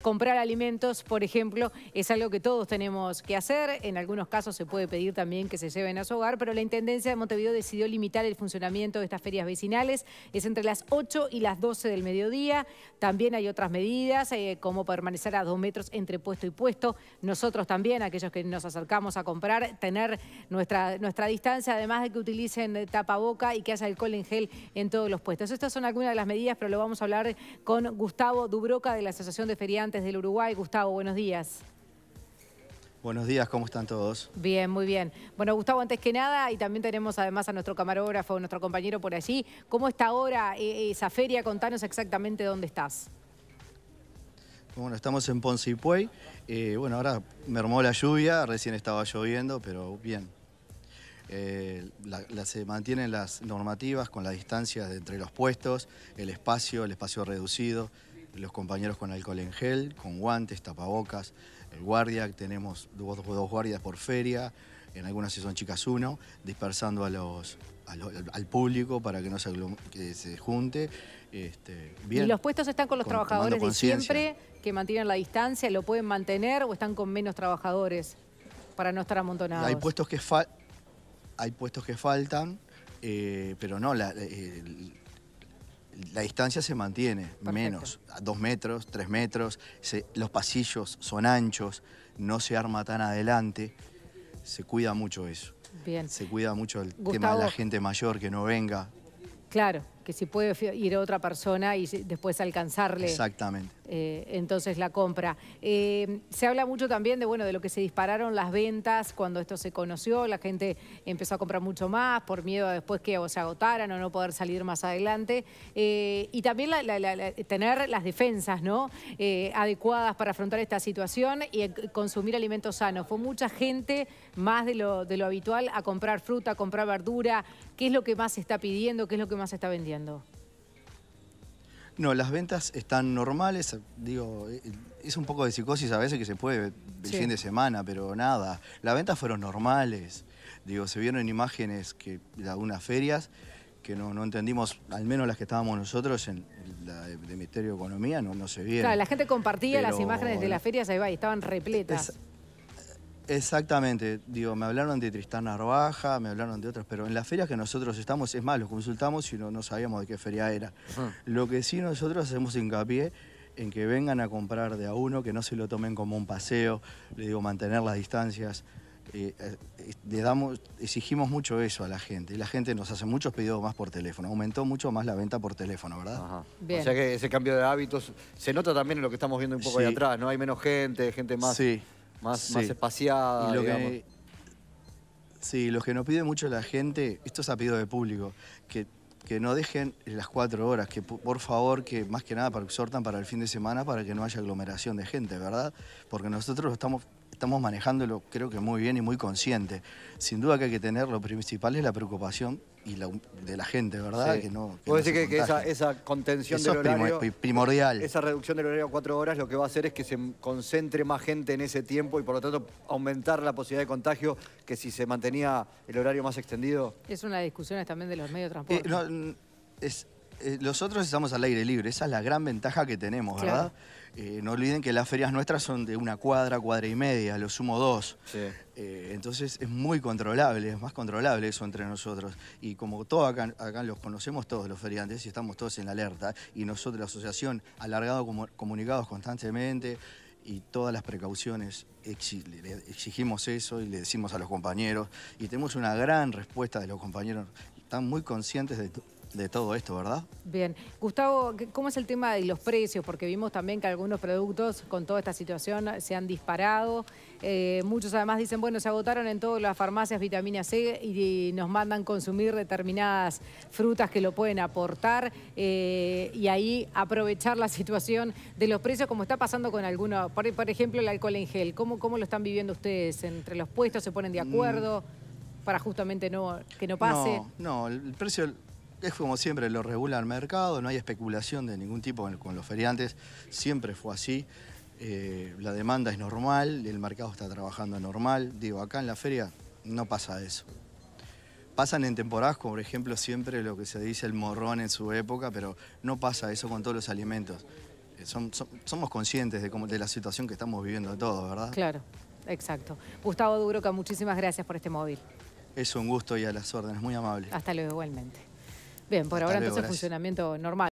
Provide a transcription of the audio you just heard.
Comprar alimentos, por ejemplo, es algo que todos tenemos que hacer. En algunos casos se puede pedir también que se lleven a su hogar, pero la Intendencia de Montevideo decidió limitar el funcionamiento de estas ferias vecinales. Es entre las 8 y las 12 del mediodía. También hay otras medidas, eh, como permanecer a dos metros entre puesto y puesto. Nosotros también, aquellos que nos acercamos a comprar, tener nuestra, nuestra distancia, además de que utilicen tapaboca y que haya alcohol en gel en todos los puestos. Estas son algunas de las medidas, pero lo vamos a hablar con Gustavo Dubroca de la Asociación de Feriantes del Uruguay. Gustavo, buenos días. Buenos días, ¿cómo están todos? Bien, muy bien. Bueno, Gustavo, antes que nada, y también tenemos además a nuestro camarógrafo, nuestro compañero por allí, ¿cómo está ahora eh, esa feria? Contanos exactamente dónde estás. Bueno, estamos en y Eh, bueno, ahora mermó la lluvia, recién estaba lloviendo, pero bien. Eh, se mantienen las normativas con las distancias entre los puestos, el espacio, el espacio reducido, los compañeros con alcohol en gel, con guantes, tapabocas, el guardia, tenemos dos, guardias por feria, en algunas se son chicas uno, dispersando a los, al público para que no se, junte. Este, bien, y los puestos están con los trabajadores de siempre, que mantienen la distancia, lo pueden mantener o están con menos trabajadores para no estar amontonados. Hay puestos que, hay puestos que faltan, eh, pero no, la, eh, la distancia se mantiene, menos, a dos metros, tres metros, los pasillos son anchos, no se arma tan adelante, se cuida mucho eso. Bien. Se cuida mucho el tema de la gente mayor que no venga. Claro, que si puede ir otra persona y después alcanzarle. Exactamente. Eh, entonces la compra. Eh, se habla mucho también de, bueno, de lo que se dispararon las ventas cuando esto se conoció, la gente empezó a comprar mucho más por miedo a después que se agotaran o no poder salir más adelante. Eh, y también tener las defensas ¿no? adecuadas para afrontar esta situación y consumir alimentos sanos. Fue mucha gente, más de lo, de lo habitual, a comprar fruta, a comprar verdura. ¿Qué es lo que más se está pidiendo? ¿Qué es lo que más se está vendiendo? No, las ventas están normales. Digo, es un poco de psicosis a veces que se puede el fin de semana, pero nada. Las ventas fueron normales. Digo, se vieron imágenes que, de algunas ferias que no, entendimos, al menos las que estábamos nosotros en la de, Ministerio de Economía, no, no se vieron. Claro, la gente compartía las imágenes de las ferias, ahí va, y estaban repletas. Exactamente, digo, me hablaron de Tristán Narvaja, me hablaron de otras, pero en las ferias que nosotros estamos, es más, los consultamos y no, sabíamos de qué feria era. Ah. Lo que sí nosotros hacemos hincapié en que vengan a comprar de a uno, que no se lo tomen como un paseo, le digo, mantener las distancias. Eh, eh, le damos, exigimos mucho eso a la gente. Y la gente nos hace muchos pedidos más por teléfono. Aumentó mucho más la venta por teléfono, ¿verdad? O sea que ese cambio de hábitos se nota también en lo que estamos viendo un poco de atrás, ¿no? Hay menos gente, gente más. Sí más, más espaciada, sí, lo que nos pide mucho la gente, esto es ha pedido de público, que, no dejen las cuatro horas, que por favor, que más que nada para sortan para el fin de semana para que no haya aglomeración de gente, ¿verdad? Porque nosotros estamos estamos manejándolo creo que muy bien y muy consciente. Sin duda que hay que tener, lo principal es la preocupación y la, de la gente, ¿verdad? Que no, que decir que, esa, contención del horario... Es primordial. Esa reducción del horario a cuatro horas lo que va a hacer es que se concentre más gente en ese tiempo y por lo tanto aumentar la posibilidad de contagio que si se mantenía el horario más extendido. Es una discusión también de los medios de eh, transporte. es, nosotros eh, estamos al aire libre, esa es la gran ventaja que tenemos, ¿verdad? Eh, no olviden que las ferias nuestras son de una cuadra, cuadra y media, lo sumo dos. Eh, entonces es muy controlable, es más controlable eso entre nosotros. Y como todos acá, los conocemos todos los feriantes y estamos todos en alerta, y nosotros la asociación alargado comunicados constantemente y todas las precauciones exigimos eso y le decimos a los compañeros y tenemos una gran respuesta de los compañeros, están muy conscientes de, todo de todo esto, ¿verdad? Bien. Gustavo, ¿cómo es el tema de los precios? Porque vimos también que algunos productos con toda esta situación se han disparado. Eh, muchos además dicen, bueno, se agotaron en todas las farmacias vitamina C y, nos mandan consumir determinadas frutas que lo pueden aportar eh, y ahí aprovechar la situación de los precios como está pasando con algunos, por, ejemplo, el alcohol en gel. ¿Cómo, ¿Cómo lo están viviendo ustedes? ¿Entre los puestos se ponen de mm. acuerdo? para justamente no, que no pase. No, no el precio es como siempre, lo regula el mercado, no hay especulación de ningún tipo con los feriantes, siempre fue así. Eh, la demanda es normal, el mercado está trabajando normal. Digo, acá en la feria no pasa eso. Pasan en temporadas, por ejemplo siempre lo que se dice el morrón en su época, pero no pasa eso con todos los alimentos. Eh, somos conscientes de, cómo, de la situación que estamos viviendo todos, ¿verdad? Claro, exacto. Gustavo Duroca, muchísimas gracias por este móvil. Es un gusto y a las órdenes, muy amable. Hasta luego, igualmente. Bien, por ahora entonces funcionamiento normal.